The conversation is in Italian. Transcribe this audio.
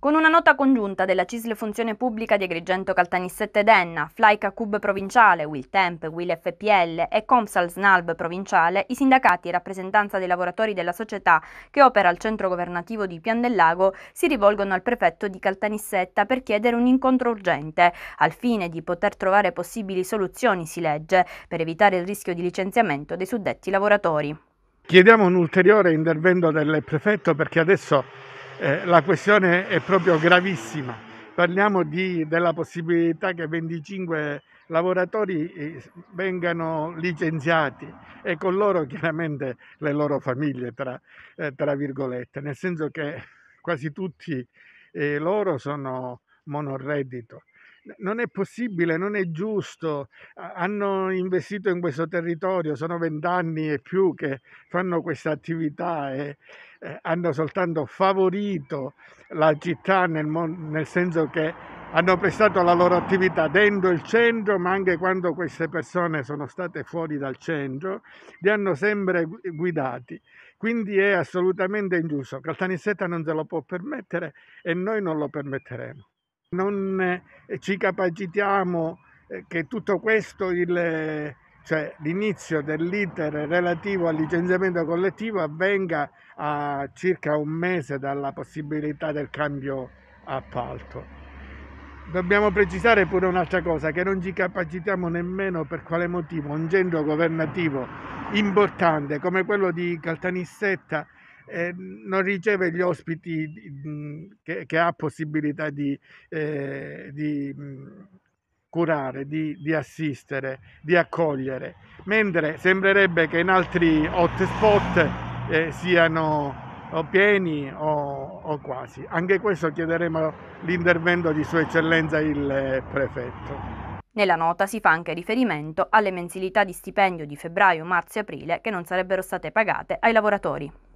Con una nota congiunta della CISL Funzione Pubblica di Agrigento Caltanissette Denna, Flaica Cub Provinciale, Wiltemp, WillFPL e Comsal Snalb Provinciale, i sindacati e rappresentanza dei lavoratori della società che opera al centro governativo di Pian del Lago si rivolgono al prefetto di Caltanissetta per chiedere un incontro urgente, al fine di poter trovare possibili soluzioni, si legge, per evitare il rischio di licenziamento dei suddetti lavoratori. Chiediamo un ulteriore intervento del prefetto perché adesso eh, la questione è proprio gravissima. Parliamo di, della possibilità che 25 lavoratori eh, vengano licenziati e con loro chiaramente le loro famiglie, tra, eh, tra virgolette, nel senso che quasi tutti eh, loro sono monoreddito non è possibile, non è giusto. Hanno investito in questo territorio, sono vent'anni e più che fanno questa attività e eh, hanno soltanto favorito la città nel, nel senso che hanno prestato la loro attività dentro il centro, ma anche quando queste persone sono state fuori dal centro, li hanno sempre guidati. Quindi è assolutamente ingiusto. Caltanissetta non se lo può permettere e noi non lo permetteremo non eh, ci capacitiamo eh, che tutto questo, il, cioè l'inizio dell'iter relativo al licenziamento collettivo avvenga a circa un mese dalla possibilità del cambio appalto. Dobbiamo precisare pure un'altra cosa, che non ci capacitiamo nemmeno per quale motivo un centro governativo importante come quello di Caltanissetta eh, non riceve gli ospiti mm, che, che ha possibilità di, eh, di mm, curare, di, di, assistere, di accogliere, mentre sembrerebbe che in altri hotspot eh, siano o pieni o, o, quasi. Anche questo chiederemo l'intervento di Sua Eccellenza il eh, prefetto. Nella nota si fa anche riferimento alle mensilità di stipendio di febbraio, marzo e aprile che non sarebbero state pagate ai lavoratori.